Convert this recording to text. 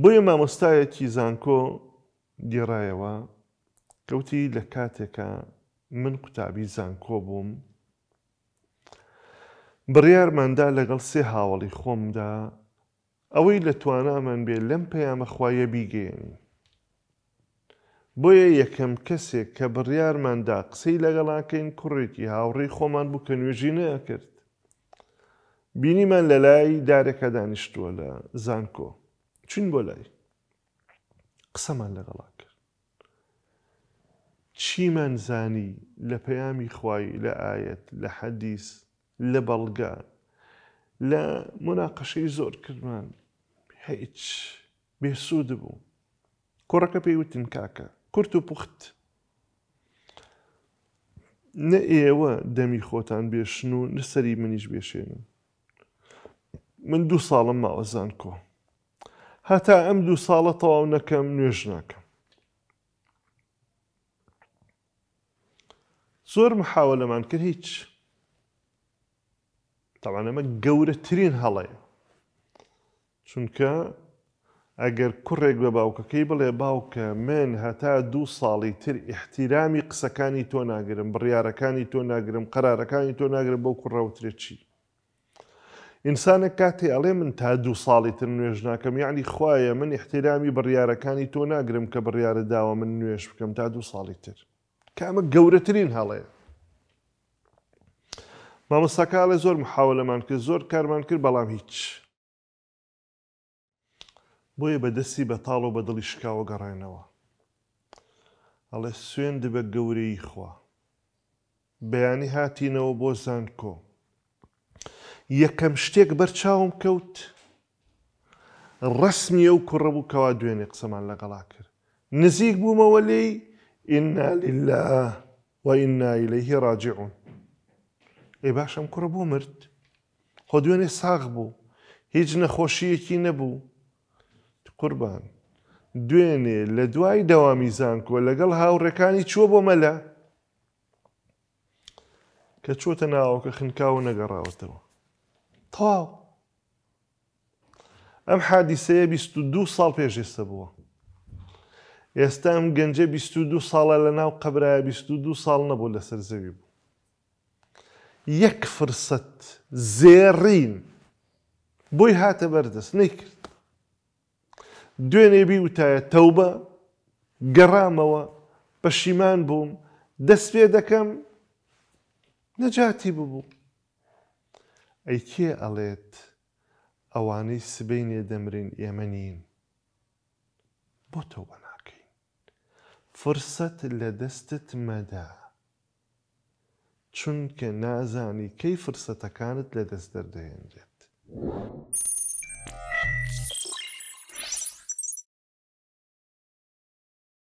بۆیە مامۆستایەکی زانکۆ گێڕایەوە کەوتی لە کاتێکە من قوتابی زانکۆ بووم بڕیارماندا لەگەڵ سێ هاوڵی خۆمدا ئەوەی لە توانامان بێ لەم پەیامەخوایە بیگەێنی بۆیە یەکەم کەسێک کە بڕیارماندا قسەی لەگەڵاکەین کوڕێکی هاوڕێی خۆمان بوو کە نوێژینەیە کرد بینیمان لە لای دارێکە دانیشتووە لە زانکۆ چین بۆ لای قسەمان لەگەڵا کرد چیمان زانی لە پەیامی خوای لە ئاەت لە حەدیث لە بەڵگا لە مناقەشەی زۆر کردمان هیچ بێسوود بوو کوڕەکە پێیوتن کاکە کورت و پوخت نە ئێوە دەمی خۆتان بێشن و نەسەری منیش بێشێنن من دوو ساڵم ماوەزان کۆ هەتا ئەم دوو ساڵە تەواو نەکەم نوێژ ناکەم زۆر محاولەمان کرد هیچ تاوان ئەمە گەورەترین هەڵەیە چونکە ئەگەر کوڕێک بە باوکەکەی بڵێ باوکە من هەتا دوو ساڵی تر احتیرامی قسەکانی تۆ ناگرم بڕیارەکانی تۆ ناگرم قرارەکانی تۆ ناگرم بەو کوڕاوترێ چی ئینسانە کاتێ ئەڵێ من تا دوو ساڵی تر نوێژ ناکەم یعنی خویە من احتیرامی بڕیارەکانی تۆ ناگرم کە بڕیارە داوە من نوێش بکەم تا دوو ساڵی تر کامە گەورەترین هەڵەیە مامۆستاکە لە زۆر محاولەمان کرد زۆر کارمان کرد بەڵام هیچ بۆیە بەدەستی بەتاڵ و بەدڵی شکاوە گەڕێنەوە ئەڵێ سوێن دەبە گەورەی خوا بەیانی هاتینەوە بۆ زانکۆ یەکەم شتێک بەرچاوم کەوت ڕسمیە و کوڕەبوو کەوا دوێنێ قسەمان لەگەڵا کرد نزیک بوومەوە لێی ئنا للا وئنا لەیهی ڕاجعون ئێ باشم کوڕە بۆ مرد خۆ دوێنێ ساغ بوو هیچ نەخۆشیەکی نەبوو قوربان دوێنێ لە دوای دەوامی زانکۆ لەگەڵ هاوڕەکانی چوە بۆ مەلە کە چۆتە ناوەکە خنکاو نەگەڕاوەتەوە تەواو ئەم حادیسەیە 22 ساڵ پێشێستە بووە ئێستا ئەم گەنجە 22 ساڵە لە ناو قبرایە 22 ساڵ نەبوو لەسەر زەوی بوو یەک فرسەت زێڕین بۆی هاتە بەردەست نەیکرد دوێنێبی وتایە تەوبە گەڕامەوە پەشیمان بووم دەست پێ دەکەم نەجاتی ببوو ئەی کێ ئەڵێت ئەوانەی سبینێ دەمرین ئێمە نین بۆ تەوە ناکەین فرسەت لە دەستت مەدا چونکە نازانی کەی فرسەتەکانت لە دەست دەردەێنرێت.